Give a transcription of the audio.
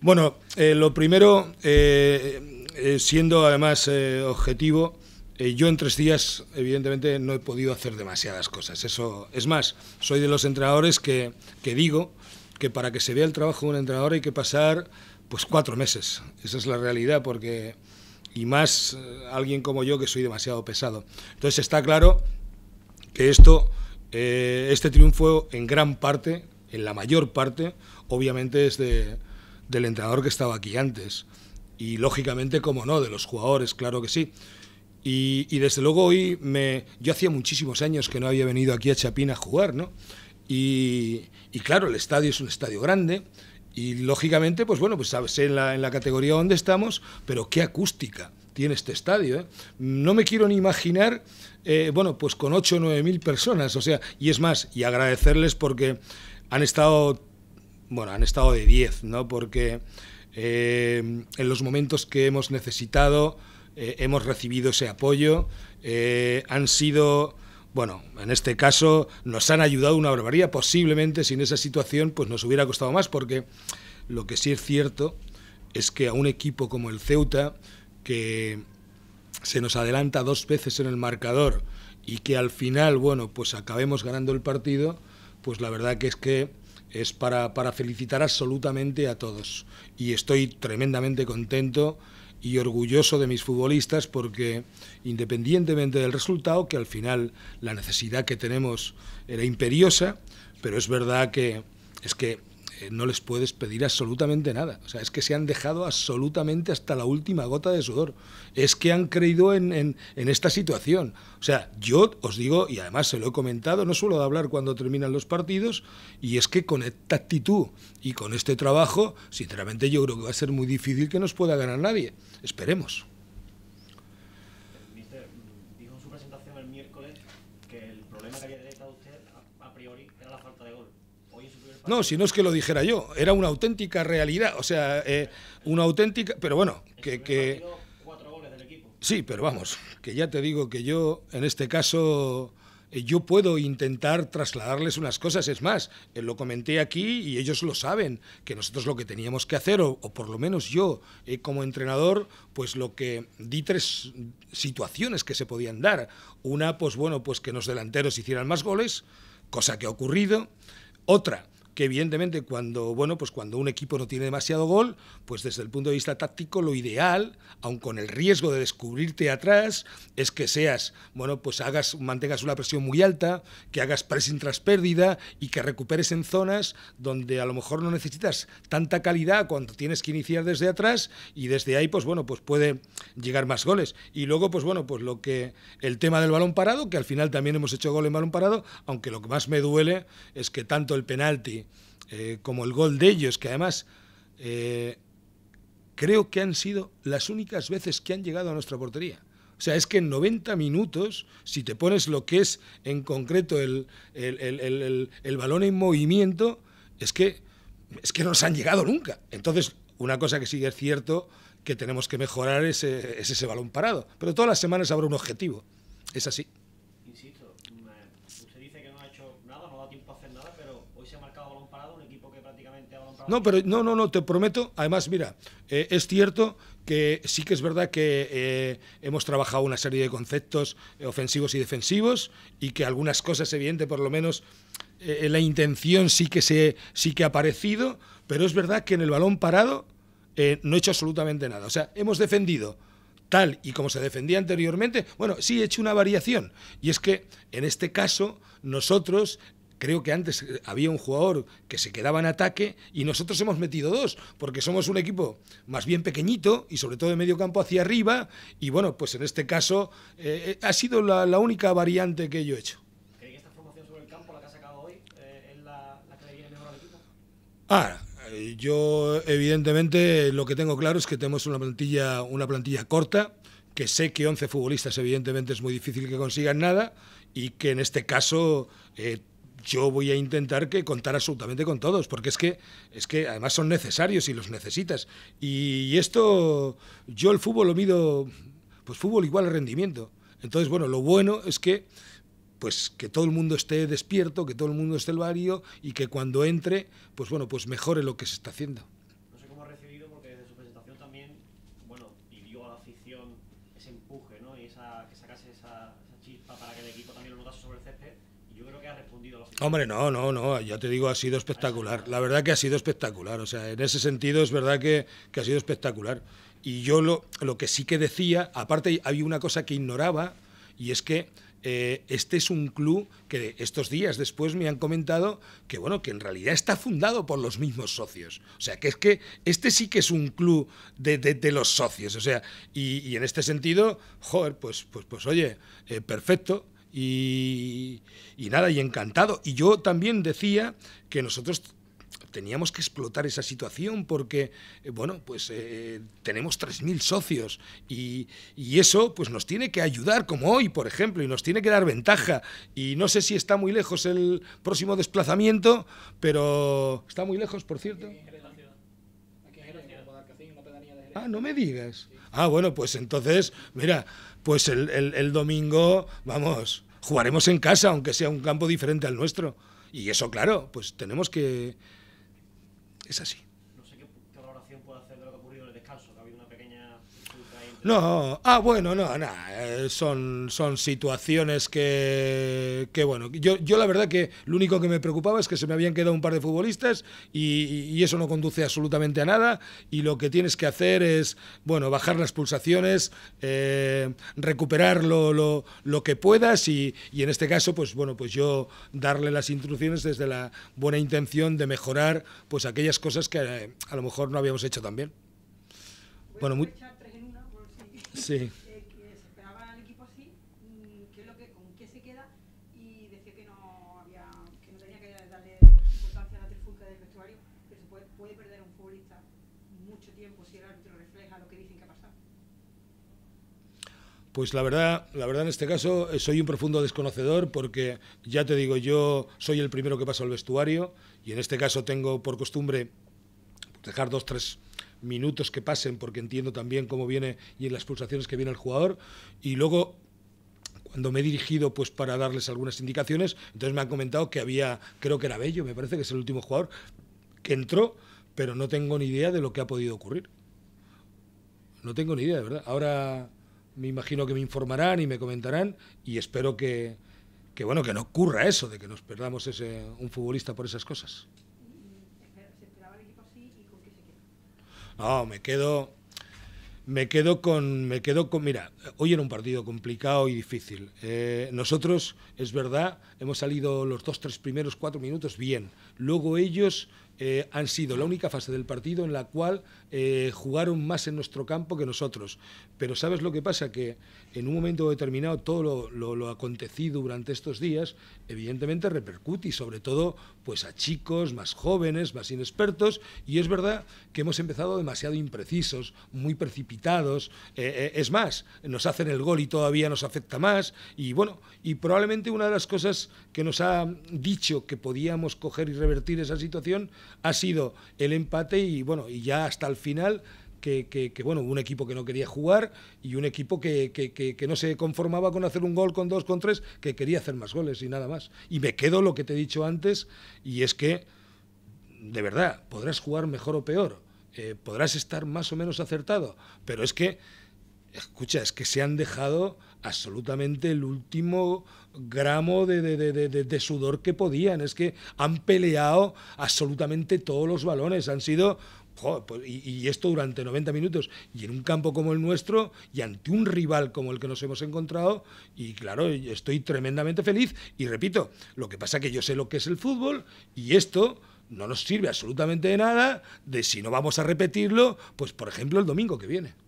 Bueno, eh, lo primero, eh, eh, siendo además objetivo, yo en tres días, evidentemente, no he podido hacer demasiadas cosas. Eso, es más, soy de los entrenadores que, digo que para que se vea el trabajo de un entrenador hay que pasar pues cuatro meses. Esa es la realidad, porque y más alguien como yo que soy demasiado pesado. Entonces está claro que esto, este triunfo, en gran parte, en la mayor parte, obviamente es de del entrenador que estaba aquí antes. Y lógicamente, como no, de los jugadores, claro que sí. Y, desde luego hoy me, yo hacía muchísimos años que no había venido aquí a Chapín a jugar, ¿no? Y, claro, el estadio es un estadio grande y lógicamente, pues bueno, pues sabes, en la, en la categoría donde estamos, pero qué acústica tiene este estadio. ¿eh? No me quiero ni imaginar, eh, bueno, pues con 8 o 9 mil personas, o sea, y es más, y agradecerles porque han estado bueno, han estado de 10, ¿no? Porque eh, en los momentos que hemos necesitado eh, hemos recibido ese apoyo, eh, han sido... Bueno, en este caso nos han ayudado una barbaridad. Posiblemente sin esa situación pues nos hubiera costado más porque lo que sí es cierto es que a un equipo como el Ceuta, que se nos adelanta dos veces en el marcador y que al final, bueno, pues acabemos ganando el partido, pues la verdad que es que es para, para felicitar absolutamente a todos. Y estoy tremendamente contento y orgulloso de mis futbolistas porque independientemente del resultado, que al final la necesidad que tenemos era imperiosa, pero es verdad que es que eh, no les puedes pedir absolutamente nada. O sea, es que se han dejado absolutamente hasta la última gota de sudor. Es que han creído en, esta situación. O sea, yo os digo, y además se lo he comentado, no suelo hablar cuando terminan los partidos, y es que con esta actitud y con este trabajo, sinceramente yo creo que va a ser muy difícil que nos pueda ganar nadie. Esperemos. No, si no es que lo dijera yo, era una auténtica realidad, o sea, eh, una auténtica, pero bueno, que... que sí, pero vamos, que ya te digo que yo, en este caso, eh, yo puedo intentar trasladarles unas cosas. Es más, eh, lo comenté aquí y ellos lo saben, que nosotros lo que teníamos que hacer, o, por lo menos yo como entrenador, pues lo que di tres situaciones que se podían dar. Una, pues bueno, pues que los delanteros hicieran más goles, cosa que ha ocurrido. Otra, que evidentemente cuando, bueno, pues cuando un equipo no tiene demasiado gol, pues desde el punto de vista táctico lo ideal, aun con el riesgo de descubrirte atrás, es que seas, bueno, pues hagas, mantengas una presión muy alta, que hagas pressing tras pérdida y que recuperes en zonas donde a lo mejor no necesitas tanta calidad cuando tienes que iniciar desde atrás y desde ahí, pues bueno, pues puede llegar más goles. Y luego, pues bueno, pues lo que el tema del balón parado, que al final también hemos hecho gol en balón parado, aunque lo que más me duele es que tanto el penalti eh, como el gol de ellos, que además eh, creo que han sido las únicas veces que han llegado a nuestra portería. O sea, es que en 90 minutos, si te pones lo que es en concreto el, balón en movimiento, es que, es que no nos han llegado nunca. Entonces, una cosa que sigue es cierto que tenemos que mejorar ese, es ese balón parado. Pero todas las semanas habrá un objetivo. Es así. No, pero no, no, no, te prometo. Además, mira, eh, es cierto que sí que es verdad que eh, hemos trabajado una serie de conceptos eh, ofensivos y defensivos y que algunas cosas, evidente, por lo menos la intención sí que, se, sí que ha aparecido, pero es verdad que en el balón parado no he hecho absolutamente nada. O sea, hemos defendido tal y como se defendía anteriormente. Bueno, sí he hecho una variación y es que en este caso nosotros Creo que antes eh, había un jugador que se quedaba en ataque y nosotros hemos metido dos, porque somos un equipo más bien pequeñito y sobre todo de medio campo hacia arriba. Y bueno, pues en este caso eh, eh, ha sido la, única variante que yo he hecho. ¿Cree que esta formación sobre el campo, la que sacado hoy, es la, que le viene mejor Ah, yo evidentemente lo que tengo claro es que tenemos una plantilla, una plantilla corta, que sé que 11 futbolistas evidentemente es muy difícil que consigan nada y que en este caso yo voy a intentar que contar absolutamente con todos, porque es que, es que además son necesarios y los necesitas. Y, esto, yo el fútbol lo mido, pues fútbol igual rendimiento. Entonces, bueno, lo bueno es que pues que todo el mundo esté despierto, que todo el mundo esté al barrio y que cuando entre, pues bueno, pues mejore lo que se está haciendo. Hombre, no, no, no, ya te digo, ha sido espectacular. La verdad que ha sido espectacular. O sea, en ese sentido es verdad que, ha sido espectacular. Y yo lo, lo que sí que decía, aparte había una cosa que ignoraba, y es que eh, este es un club que estos días después me han comentado que bueno que en realidad está fundado por los mismos socios o sea que es que este sí que es un club de, los socios o sea y, en este sentido joder pues pues pues oye eh, perfecto y, nada, y encantado. Y yo también decía que nosotros teníamos que explotar esa situación porque, eh, bueno, pues eh, tenemos 3.000 socios y, y, eso pues nos tiene que ayudar, como hoy, por ejemplo, y nos tiene que dar ventaja. Y no sé si está muy lejos el próximo desplazamiento, pero está muy lejos, por cierto. Ah, no me digas. Ah, bueno, pues entonces, mira, pues el, el, domingo, vamos, jugaremos en casa, aunque sea un campo diferente al nuestro. Y eso, claro, pues tenemos que... Es así. No, ah, bueno, no, nada, eh, son, son situaciones que, que bueno, yo, yo la verdad que lo único que me preocupaba es que se me habían quedado un par de futbolistas y, eso no conduce absolutamente a nada y lo que tienes que hacer es, bueno, bajar las pulsaciones, eh, recuperar lo, lo, que puedas y, y, en este caso, pues bueno, pues yo darle las instrucciones desde la buena intención de mejorar pues aquellas cosas que eh, a, lo mejor no habíamos hecho tan bien. Bueno, muy sí. Eh, que se esperaba al equipo así, mm, ¿qué es lo que, con qué se queda? Y decía que no, había, que no tenía que darle importancia a la trifulca del vestuario, que se puede, perder un futbolista mucho tiempo si el árbitro refleja lo que dicen que ha pasado. Pues la verdad, la verdad en este caso eh, soy un profundo desconocedor porque ya te digo, yo soy el primero que pasa al vestuario y en este caso tengo por costumbre dejar dos, tres minutos que pasen, porque entiendo también cómo viene y en las pulsaciones que viene el jugador. Y luego cuando me he dirigido pues para darles algunas indicaciones, entonces me han comentado que había, creo que era Bello, me parece que es el último jugador que entró, pero no tengo ni idea de lo que ha podido ocurrir. No tengo ni idea, de verdad. Ahora me imagino que me informarán y me comentarán y espero que, que bueno, que no ocurra eso, de que nos perdamos ese, un futbolista por esas cosas. No, me quedo, me quedo con, me quedo con, mira, hoy era un partido complicado y difícil. Eh, nosotros, es verdad, hemos salido los dos, tres primeros cuatro minutos bien. Luego ellos eh, han sido la única fase del partido en la cual eh, jugaron más en nuestro campo que nosotros. Pero ¿sabes lo que pasa? Que en un momento determinado todo lo, lo, acontecido durante estos días evidentemente repercute y sobre todo pues a chicos más jóvenes, más inexpertos y es verdad que hemos empezado demasiado imprecisos, muy precipitados. Eh, es más, nos hacen el gol y todavía nos afecta más y bueno, y probablemente una de las cosas que nos ha dicho que podíamos coger y revertir esa situación ha sido el empate y bueno, y ya hasta el final que, bueno, un equipo que no quería jugar y un equipo que, no se conformaba con hacer un gol, con dos, con tres, que quería hacer más goles y nada más. Y me quedo lo que te he dicho antes y es que, de verdad, podrás jugar mejor o peor, eh, podrás estar más o menos acertado, pero es que escucha, es que se han dejado absolutamente el último gramo de, sudor que podían. Es que han peleado absolutamente todos los balones, han sido... Pues, y, esto durante 90 minutos, y en un campo como el nuestro, y ante un rival como el que nos hemos encontrado, y claro, estoy tremendamente feliz, y repito, lo que pasa que yo sé lo que es el fútbol, y esto no nos sirve absolutamente de nada, de si no vamos a repetirlo, pues por ejemplo el domingo que viene.